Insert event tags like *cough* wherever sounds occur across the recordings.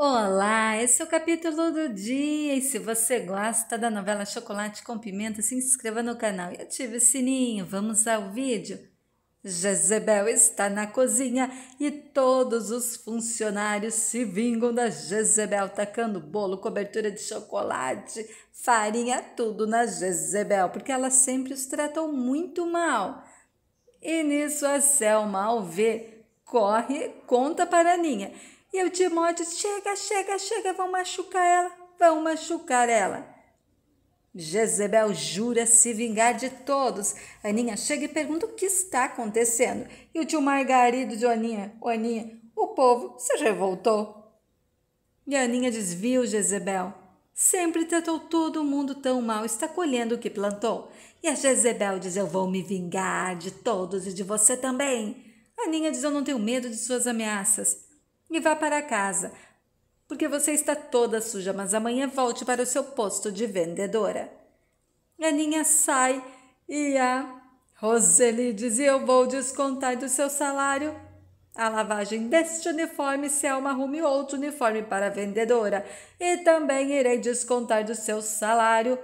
Olá, esse é o capítulo do dia e se você gosta da novela Chocolate com Pimenta, se inscreva no canal e ative o sininho. Vamos ao vídeo. Jezebel está na cozinha e todos os funcionários se vingam da Jezebel, tacando bolo, cobertura de chocolate, farinha, tudo na Jezebel, porque ela sempre os tratou muito mal. E nisso a Selma, ao ver, corre, conta para a Ninha. E o Timóteo, chega, chega, chega, vão machucar ela, vão machucar ela. Jezebel jura se vingar de todos. Aninha chega e pergunta o que está acontecendo. E o tio Margarido de Aninha, o Aninha, o povo se revoltou. E Aninha desviou Jezebel. Sempre tratou todo mundo tão mal, está colhendo o que plantou. E a Jezebel diz: Eu vou me vingar de todos e de você também. Aninha diz: Eu não tenho medo de suas ameaças e vá para casa, porque você está toda suja, mas amanhã volte para o seu posto de vendedora. Aninha sai e a Roseli diz: Eu vou descontar do seu salário a lavagem deste uniforme, se Selma é arrume outro uniforme para a vendedora. E também irei descontar do seu salário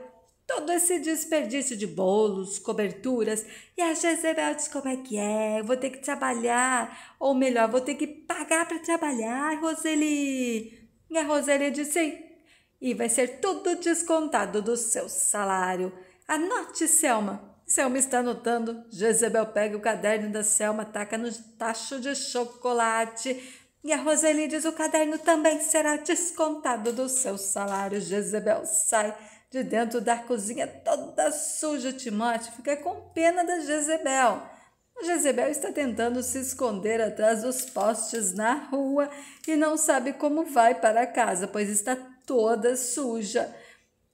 todo esse desperdício de bolos, coberturas. E a Jezebel diz: Como é que é? Vou ter que trabalhar. Ou melhor, vou ter que pagar para trabalhar, Roseli. E a Roseli diz: Sim. E vai ser tudo descontado do seu salário. Anote, Selma. Selma está anotando. Jezebel pega o caderno da Selma, taca no tacho de chocolate. E a Roseli diz: o caderno também será descontado do seu salário. Jezebel sai de dentro da cozinha toda suja, Timóteo fica com pena da Jezebel. Jezebel está tentando se esconder atrás dos postes na rua e não sabe como vai para casa, pois está toda suja.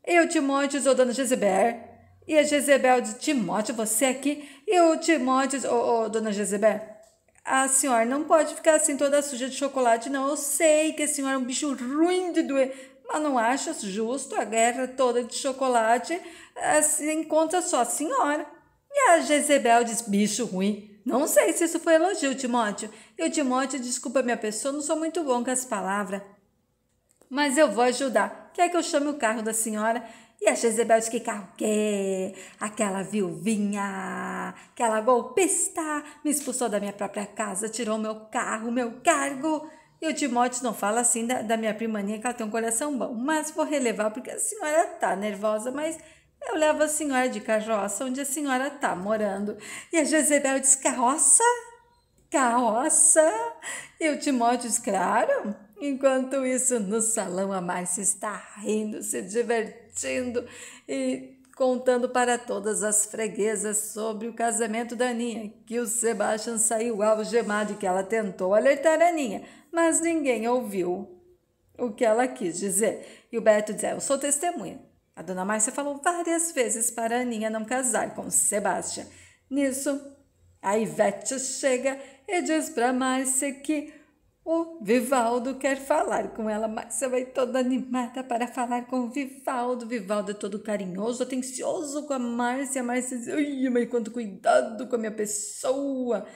Eu, Timóteo, estou Dona Jezebel. E a Jezebel de Timóteo, você é aqui. E o Timóteo, ô, oh, oh, dona Jezebel, a senhora não pode ficar assim toda suja de chocolate, não. Eu sei que a senhora é um bicho ruim de doer mas não acha justo a guerra toda de chocolate assim é, contra só a senhora. E a Jezebel diz, bicho ruim. Não sei se isso foi elogio, Timóteo. Eu, Timóteo, desculpa minha pessoa, não sou muito bom com as palavras. Mas eu vou ajudar. Quer que eu chame o carro da senhora? E a Jezebel diz que carro quer? É? Aquela viuvinha, aquela golpista, me expulsou da minha própria casa, tirou meu carro, meu cargo. E o Timóteo não fala assim da, da minha primaninha, que ela tem um coração bom. Mas vou relevar, porque a senhora tá nervosa, mas eu levo a senhora de carroça onde a senhora tá morando. E a Jezebel diz: carroça? Carroça? E o Timóteo diz: claro. Enquanto isso, no salão, a Márcia está rindo, se divertindo e contando para todas as freguesas sobre o casamento da Aninha, que o Sebastian saiu algemado e que ela tentou alertar a Aninha, mas ninguém ouviu o que ela quis dizer. E o Beto diz: é, Eu sou testemunha. A dona Márcia falou várias vezes para a Aninha não casar com o Sebastian. Nisso, a Ivete chega e diz para Márcia que o Vivaldo quer falar com ela. Márcia vai toda animada para falar com o Vivaldo. Vivaldo é todo carinhoso, atencioso com a Márcia. A Márcia diz: Ai, mas quanto cuidado com a minha pessoa.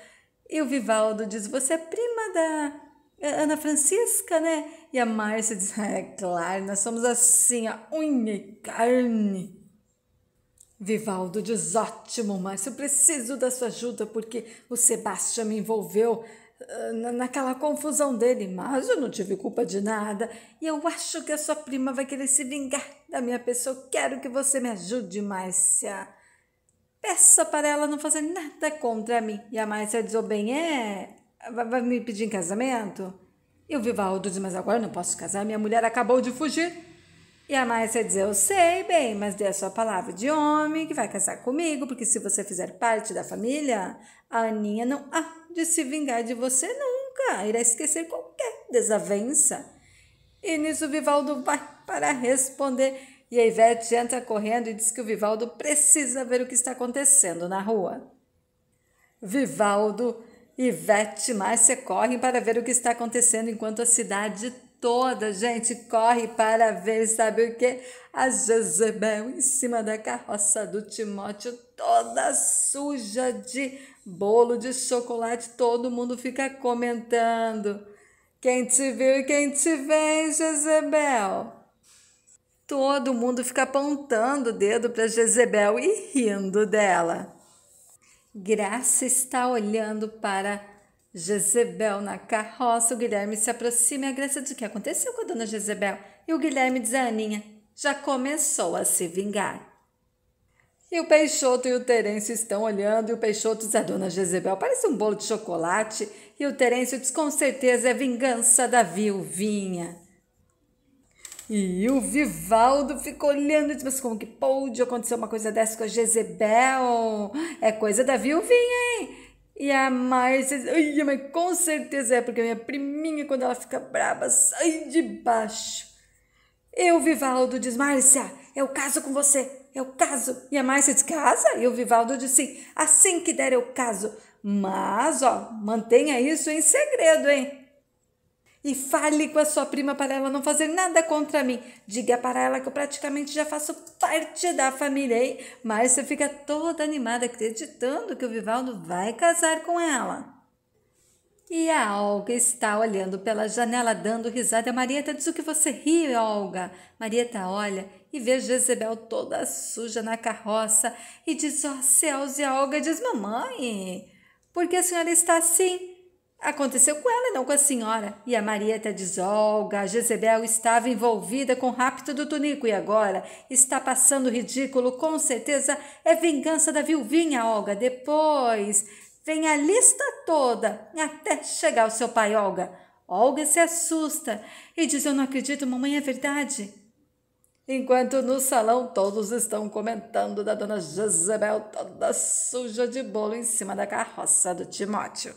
E o Vivaldo diz: Você é prima da eh, Ana Francisca, né? E a Márcia diz: É claro, nós somos assim, a unha e carne. Vivaldo diz: Ótimo, Márcia, eu preciso da sua ajuda porque o Sebastião me envolveu ah, naquela confusão dele, mas eu não tive culpa de nada e eu acho que a sua prima vai querer se vingar da minha pessoa. quero que você me ajude, Márcia. Peça para ela não fazer nada contra mim. E a Márcia diz: oh, bem, é, vai me pedir em casamento? Eu o Vivaldo diz: mas agora eu não posso casar, minha mulher acabou de fugir. E a Márcia diz: Eu sei, bem, mas dê a sua palavra de homem que vai casar comigo, porque se você fizer parte da família, a Aninha não há de se vingar de você nunca, irá esquecer qualquer desavença. E nisso o Vivaldo vai para responder. E a Ivete entra correndo e diz que o Vivaldo precisa ver o que está acontecendo na rua. Vivaldo, Ivete e Márcia correm para ver o que está acontecendo enquanto a cidade toda, gente corre para ver, sabe o que? A Jezebel em cima da carroça do Timóteo, toda suja de bolo de chocolate, todo mundo fica comentando. Quem te viu e quem te vem, Jezebel? Todo mundo fica apontando o dedo para Jezebel e rindo dela. Graça está olhando para Jezebel na carroça, o Guilherme se aproxima e a Graça diz o que aconteceu com a dona Jezebel. E o Guilherme diz a Aninha, já começou a se vingar. E o Peixoto e o Terêncio estão olhando, e o Peixoto diz a dona Jezebel, parece um bolo de chocolate. E o Terêncio diz, com certeza é vingança da viuvinha. E o Vivaldo ficou olhando e disse, mas como que pode acontecer uma coisa dessa com a Jezebel? É coisa da viuvinha, hein? E a Márcia, ai, mas com certeza é porque é minha priminha, quando ela fica braba, sai de baixo. Eu, Vivaldo, diz Márcia, eu é caso com você, eu é caso. E a Márcia diz, casa? E o Vivaldo diz sim, assim que der eu caso. Mas, ó, mantenha isso em segredo, hein? e fale com a sua prima para ela não fazer nada contra mim. Diga para ela que eu praticamente já faço parte da família. E Márcia fica toda animada, acreditando que o Vivaldo vai casar com ela. E a Olga está olhando pela janela, dando risada. A Marieta diz: O que você ri, Olga? Marieta olha e vê Jezebel toda suja na carroça e diz: Ó oh, céus! E a Olga diz: Mamãe, por que a senhora está assim? Aconteceu com ela, não com a senhora. E a Marieta diz: Olga, a Jezebel estava envolvida com o rapto do Tonico e agora está passando ridículo. Com certeza é vingança da viuvinha, Olga. Depois vem a lista toda até chegar o seu pai, Olga. Olga se assusta e diz: Eu não acredito, mamãe, é verdade. Enquanto no salão todos estão comentando da dona Jezebel toda suja de bolo em cima da carroça do Timóteo.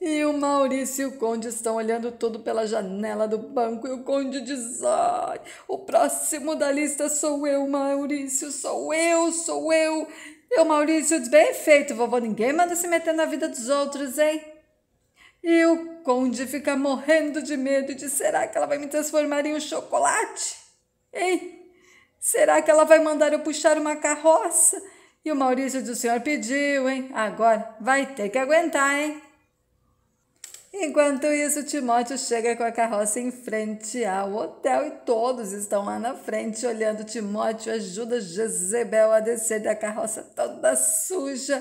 E o Maurício e o Conde estão olhando tudo pela janela do banco e o Conde diz: Ai, o próximo da lista sou eu, Maurício, sou eu, sou eu. E o Maurício diz: Bem feito, vovô, ninguém manda se meter na vida dos outros, hein? E o Conde fica morrendo de medo de: será que ela vai me transformar em um chocolate? Hein? Será que ela vai mandar eu puxar uma carroça? E o Maurício diz: O senhor pediu, hein? Agora vai ter que aguentar, hein? Enquanto isso, Timóteo chega com a carroça em frente ao hotel e todos estão lá na frente olhando. Timóteo ajuda Jezebel a descer da carroça toda suja.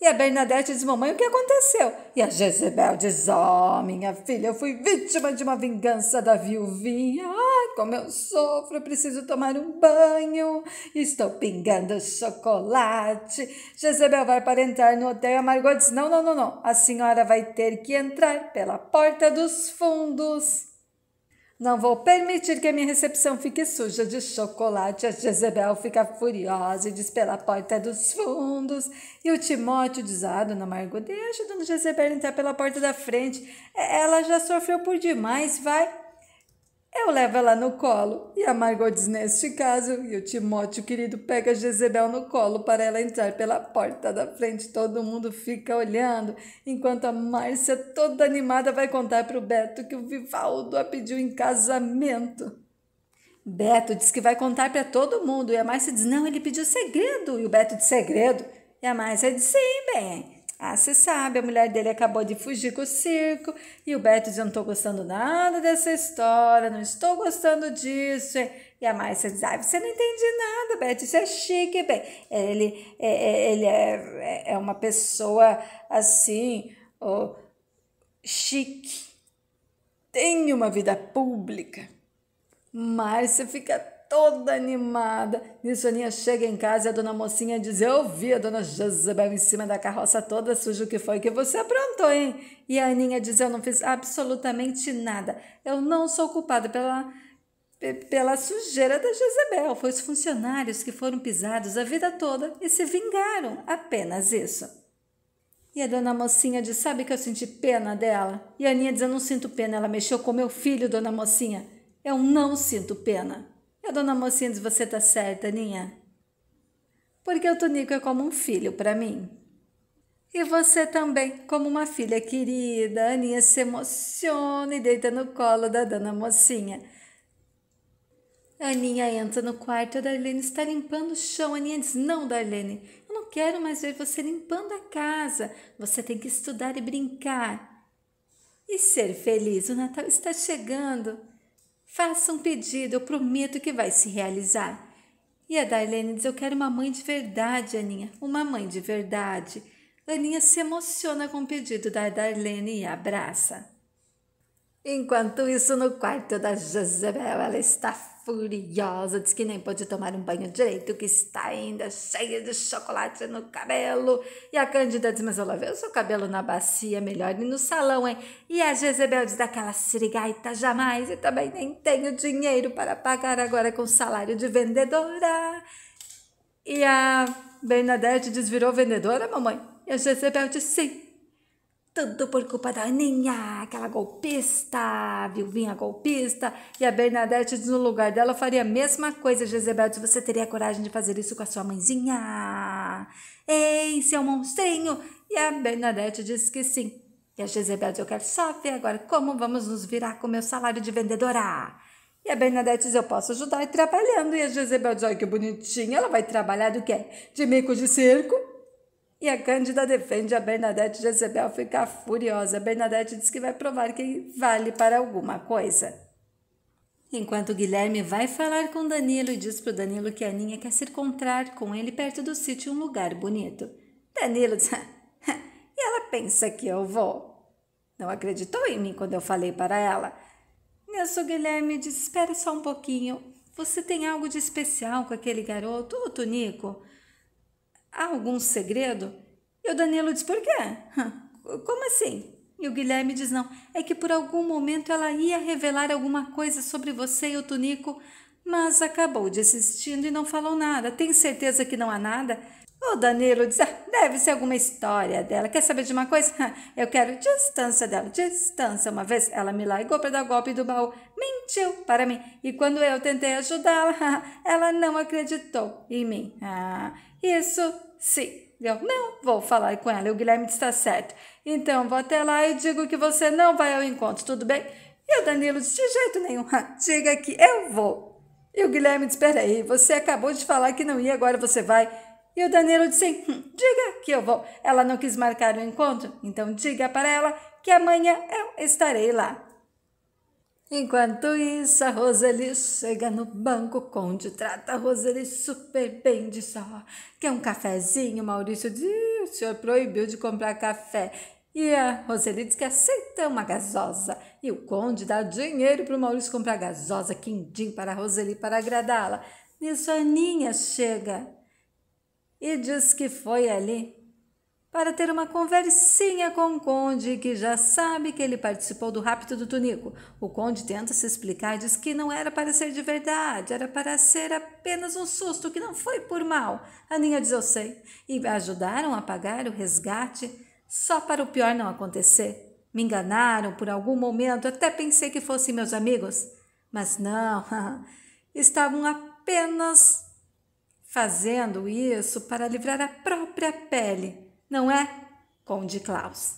E a Bernadette diz: Mamãe, o que aconteceu? E a Jezebel diz: Oh, minha filha, eu fui vítima de uma vingança da viuvinha. Oh! como eu sofro, preciso tomar um banho, estou pingando chocolate. Jezebel vai para entrar no hotel e a Margot diz: Não, não, não, não, a senhora vai ter que entrar pela porta dos fundos. Não vou permitir que a minha recepção fique suja de chocolate. A Jezebel fica furiosa e diz pela porta dos fundos. E o Timóteo diz: Ah, dona Margot, deixa a dona Jezebel entrar pela porta da frente. Ela já sofreu por demais, vai. Eu levo ela no colo e a Margot diz neste caso e o Timóteo querido pega Jezebel no colo para ela entrar pela porta da frente. Todo mundo fica olhando enquanto a Márcia toda animada vai contar para o Beto que o Vivaldo a pediu em casamento. Beto diz que vai contar para todo mundo e a Márcia diz não, ele pediu segredo e o Beto diz segredo e a Márcia diz sim, bem, ah, você sabe, a mulher dele acabou de fugir com o circo e o Beto diz: Eu não estou gostando nada dessa história, não estou gostando disso. E a Márcia diz: ah, Você não entende nada, Beto, isso é chique. Bem, é, ele, é, é, ele é, é uma pessoa assim, oh, chique, tem uma vida pública. Márcia fica toda animada. Nisso, Aninha chega em casa e a dona mocinha diz: Eu vi a dona Jezebel em cima da carroça toda suja. O que foi que você aprontou, hein? E a Aninha diz: Eu não fiz absolutamente nada. Eu não sou culpada pela. Pela sujeira da Jezebel. Foi os funcionários que foram pisados a vida toda e se vingaram. Apenas isso. E a dona mocinha diz: Sabe que eu senti pena dela? E a Aninha diz: Eu não sinto pena. Ela mexeu com meu filho, dona mocinha. Eu não sinto pena. E a dona mocinha diz: Você tá certa, Aninha? Porque o Tonico é como um filho para mim. E você também, como uma filha querida, a Aninha se emociona e deita no colo da dona mocinha. A Aninha entra no quarto, a Darlene está limpando o chão. A Aninha diz: Não, Darlene, eu não quero mais ver você limpando a casa. Você tem que estudar e brincar. E ser feliz, o Natal está chegando. Faça um pedido, eu prometo que vai se realizar. E a Darlene diz: Eu quero uma mãe de verdade, Aninha, uma mãe de verdade. Aninha se emociona com o pedido da Darlene e abraça. Enquanto isso, no quarto da Jezebel, ela está furiosa, diz que nem pode tomar um banho direito, que está ainda cheia de chocolate no cabelo. E a Cândida diz, mas ela vê o seu cabelo na bacia, melhor ir no salão, hein? E a Jezebel diz daquela sirigaita jamais, e também nem tenho dinheiro para pagar agora com salário de vendedora. E a Bernadette diz, virou vendedora, mamãe? E a Jezebel diz, sim. Tudo por culpa da Aninha, aquela golpista, Vinha golpista. E a Bernadette no lugar dela faria a mesma coisa, Jezebel, se você teria coragem de fazer isso com a sua mãezinha. Ei, seu monstrinho! E a Bernadette disse que sim. E a Jezebel eu quero só ver agora como vamos nos virar com meu salário de vendedora. E a Bernadette diz, eu posso ajudar trabalhando. E a Jezebel diz, olha que bonitinha, ela vai trabalhar do quê? De mico de circo e a Cândida defende a Bernadette Jezebel fica furiosa. Bernadette diz que vai provar que vale para alguma coisa. Enquanto Guilherme vai falar com Danilo e diz para Danilo que a Aninha quer se encontrar com ele perto do sítio, um lugar bonito. Danilo diz: *laughs* E ela pensa que eu vou. Não acreditou em mim quando eu falei para ela. Nisso, Guilherme diz: Espera só um pouquinho. Você tem algo de especial com aquele garoto, o Tonico? Há algum segredo? E o Danilo diz: Por quê? Como assim? E o Guilherme diz: Não, é que por algum momento ela ia revelar alguma coisa sobre você e o Tunico, mas acabou desistindo e não falou nada. Tem certeza que não há nada? O Danilo diz: ah, deve ser alguma história dela. Quer saber de uma coisa? Eu quero distância dela. Distância. Uma vez ela me largou para dar golpe do baú. Mentiu para mim. E quando eu tentei ajudá-la, *laughs* ela não acreditou em mim. Ah, isso sim. Eu, não, vou falar com ela. O Guilherme está certo. Então, vou até lá e digo que você não vai ao encontro, tudo bem? E o Danilo, de jeito nenhum, ah, diga que eu vou. E o Guilherme diz, peraí, você acabou de falar que não ia, agora você vai. E o Danilo diz, sim, hum, diga que eu vou. Ela não quis marcar o encontro, então diga para ela que amanhã eu estarei lá. Enquanto isso, a Roseli chega no banco. O Conde trata a Roseli super bem de só. Quer um cafezinho? Maurício diz: o senhor proibiu de comprar café. E a Roseli diz que aceita uma gasosa. E o Conde dá dinheiro para o Maurício comprar gasosa, quindim para a Roseli para agradá-la. Nisso, a Aninha chega e diz que foi ali para ter uma conversinha com o conde, que já sabe que ele participou do rapto do Tunico. O conde tenta se explicar e diz que não era para ser de verdade, era para ser apenas um susto, que não foi por mal. Aninha diz: Eu sei. E ajudaram a pagar o resgate só para o pior não acontecer. Me enganaram por algum momento, até pensei que fossem meus amigos. Mas não, *laughs* estavam apenas fazendo isso para livrar a própria pele não é, Conde Klaus?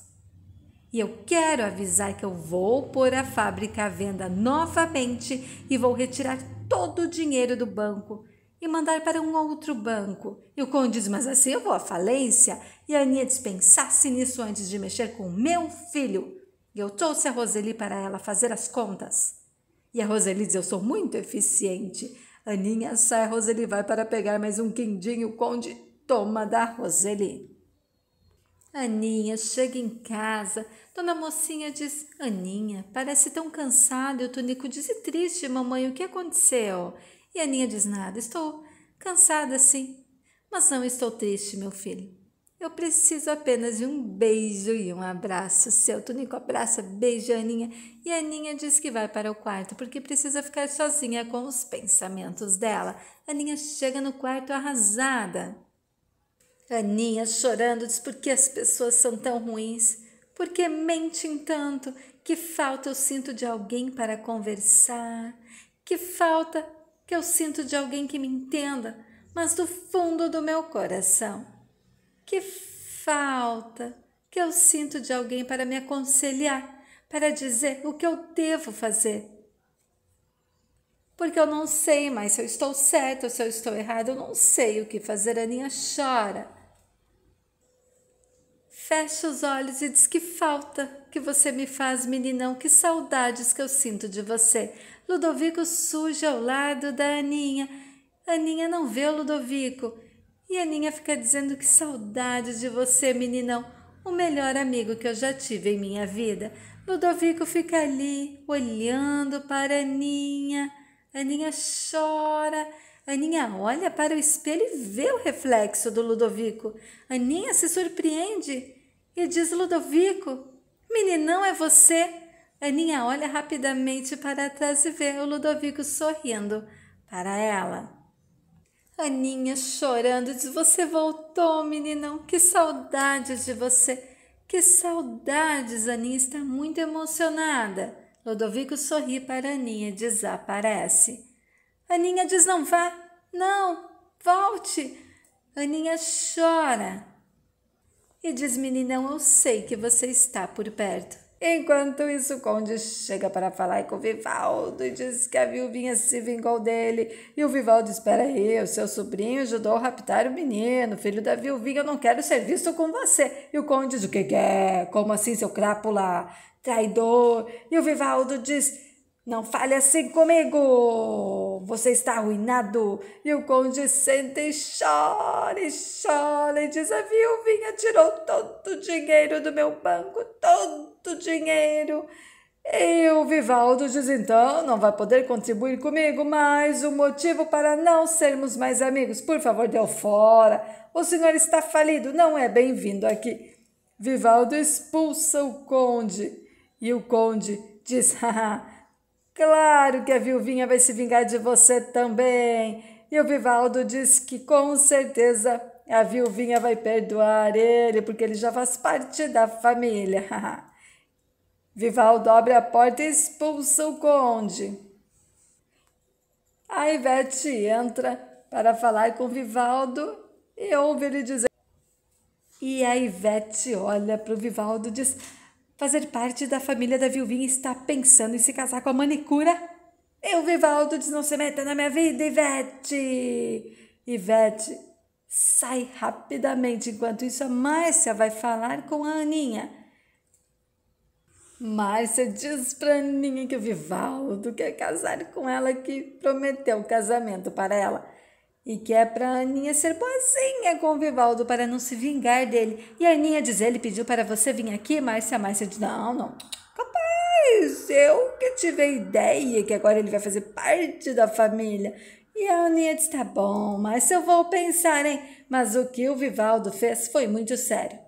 E eu quero avisar que eu vou pôr a fábrica à venda novamente e vou retirar todo o dinheiro do banco e mandar para um outro banco. E o Conde diz: Mas assim eu vou à falência? E a Aninha dispensasse nisso antes de mexer com meu filho. E eu trouxe a Roseli para ela fazer as contas. E a Roseli diz: Eu sou muito eficiente. Aninha sai, a Roseli vai para pegar mais um quindinho. O Conde toma da Roseli. Aninha chega em casa. Dona Mocinha diz: Aninha, parece tão cansada. E o Tonico diz: E triste, mamãe, o que aconteceu? E Aninha diz: Nada, estou cansada sim, mas não estou triste, meu filho. Eu preciso apenas de um beijo e um abraço seu. Tonico abraça, beija a Aninha. E a Aninha diz que vai para o quarto porque precisa ficar sozinha com os pensamentos dela. A Aninha chega no quarto arrasada. Aninha chorando diz por que as pessoas são tão ruins, por que mentem tanto, que falta eu sinto de alguém para conversar, que falta que eu sinto de alguém que me entenda, mas do fundo do meu coração. Que falta que eu sinto de alguém para me aconselhar, para dizer o que eu devo fazer. Porque eu não sei mais se eu estou certa ou se eu estou errada, eu não sei o que fazer. A Aninha chora. Fecha os olhos e diz que falta que você me faz, meninão. Que saudades que eu sinto de você. Ludovico suja ao lado da Aninha. Aninha não vê o Ludovico. E Aninha fica dizendo que saudades de você, meninão. O melhor amigo que eu já tive em minha vida. Ludovico fica ali, olhando para Aninha. Aninha chora. Aninha olha para o espelho e vê o reflexo do Ludovico. Aninha se surpreende. E diz Ludovico: Meninão é você? Aninha olha rapidamente para trás e vê o Ludovico sorrindo para ela. Aninha chorando diz: Você voltou, meninão, que saudades de você. Que saudades, Aninha está muito emocionada. Ludovico sorri para Aninha e desaparece. Aninha diz: Não vá, não, volte. Aninha chora e diz: Meninão, eu sei que você está por perto. Enquanto isso, o Conde chega para falar com o Vivaldo e diz que a viuvinha se vingou dele. E o Vivaldo espera aí, o seu sobrinho ajudou a raptar o menino, filho da viuvinha, eu não quero ser visto com você. E o Conde diz: O que, quer é? Como assim, seu crápula? Traidor! E o Vivaldo diz: não fale assim comigo! Você está arruinado! E o conde senta e chora e chora e diz: A viuvinha tirou todo o dinheiro do meu banco, todo o dinheiro! E o Vivaldo diz: Então, não vai poder contribuir comigo, mas o motivo para não sermos mais amigos, por favor, deu fora! O senhor está falido, não é bem-vindo aqui! Vivaldo expulsa o conde e o conde diz: *laughs* Haha! Claro que a viuvinha vai se vingar de você também. E o Vivaldo diz que com certeza a viuvinha vai perdoar ele, porque ele já faz parte da família. *laughs* Vivaldo abre a porta e expulsa o conde. A Ivete entra para falar com Vivaldo e ouve ele dizer. E a Ivete olha para o Vivaldo e diz: fazer parte da família da viuvinha está pensando em se casar com a manicura? Eu, Vivaldo, diz não se meta na minha vida, Ivete! Ivete sai rapidamente, enquanto isso a Márcia vai falar com a Aninha. Márcia diz pra Aninha que o Vivaldo quer casar com ela, que prometeu o casamento para ela e que é para Aninha ser boazinha com o Vivaldo para não se vingar dele. E a Aninha diz: ele pediu para você vir aqui, Márcia. Márcia diz: não, não. Capaz, eu que tive a ideia que agora ele vai fazer parte da família. E a Aninha diz: tá bom, Márcia, eu vou pensar, hein? Mas o que o Vivaldo fez foi muito sério.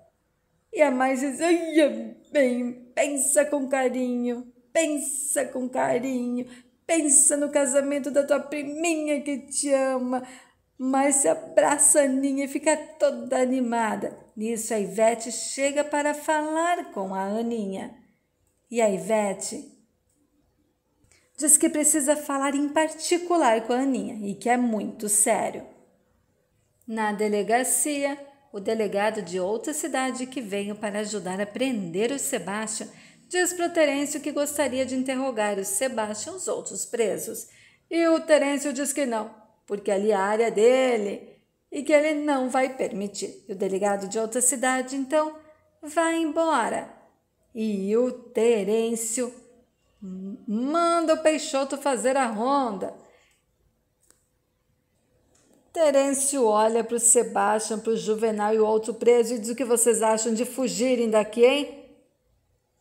E a Márcia diz: ai, é bem, pensa com carinho. Pensa com carinho, Pensa no casamento da tua priminha que te ama mas se abraça a Aninha e fica toda animada. Nisso, a Ivete chega para falar com a Aninha. E a Ivete diz que precisa falar em particular com a Aninha e que é muito sério. Na delegacia, o delegado de outra cidade que veio para ajudar a prender o Sebastião diz para o Terêncio que gostaria de interrogar o Sebastião e os outros presos. E o Terêncio diz que não, porque ali a área dele e que ele não vai permitir. E o delegado de outra cidade, então, vai embora. E o Terêncio manda o Peixoto fazer a ronda. Terêncio olha para o Sebastião, para o Juvenal e o outro preso e diz o que vocês acham de fugirem daqui, hein?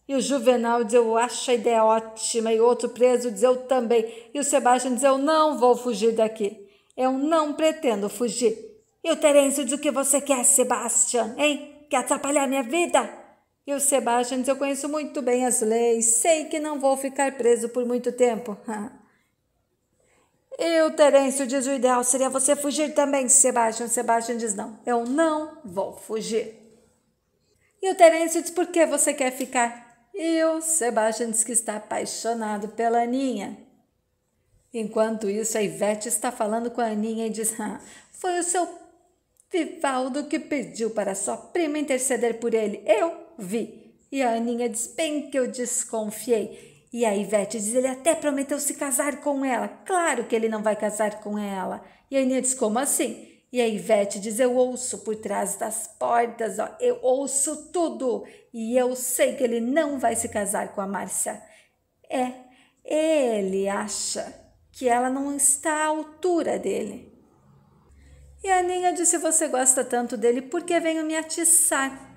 E o Juvenal diz eu acho a ideia ótima e o outro preso diz eu também. E o Sebastião diz eu não vou fugir daqui. Eu não pretendo fugir. E o Terêncio, o que você quer, Sebastian? Hein? Quer atrapalhar minha vida? E o Sebastian diz: Eu conheço muito bem as leis, sei que não vou ficar preso por muito tempo. *laughs* e o Terêncio diz: O ideal seria você fugir também, Sebastian. Sebastian diz: Não, eu não vou fugir. E o Terêncio diz: Por que você quer ficar? E o Sebastian diz que está apaixonado pela Aninha. Enquanto isso, a Ivete está falando com a Aninha e diz: ah, Foi o seu Vivaldo que pediu para sua prima interceder por ele. Eu vi. E a Aninha diz: Bem que eu desconfiei. E a Ivete diz: Ele até prometeu se casar com ela. Claro que ele não vai casar com ela. E a Aninha diz: Como assim? E a Ivete diz: Eu ouço por trás das portas, ó, eu ouço tudo. E eu sei que ele não vai se casar com a Márcia. É, ele acha que ela não está à altura dele. E a Aninha disse: Você gosta tanto dele, por que venho me atiçar?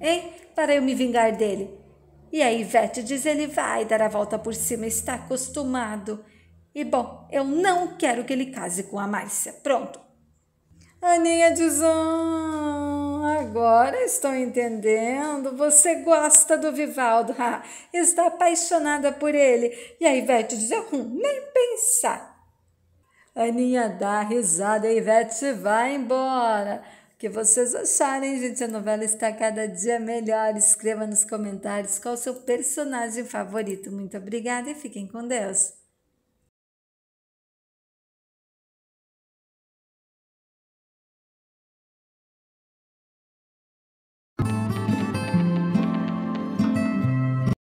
Hein? Para eu me vingar dele. E a Ivete diz: Ele vai dar a volta por cima, está acostumado. E bom, eu não quero que ele case com a Márcia. Pronto. A Aninha diz: ah, agora estou entendendo. Você gosta do Vivaldo, está apaixonada por ele. E a Ivete diz: hum, nem pensar. A Aninha dá risada, a Ivete vai embora. O que vocês acharem, gente? A novela está cada dia melhor. Escreva nos comentários qual o seu personagem favorito. Muito obrigada e fiquem com Deus.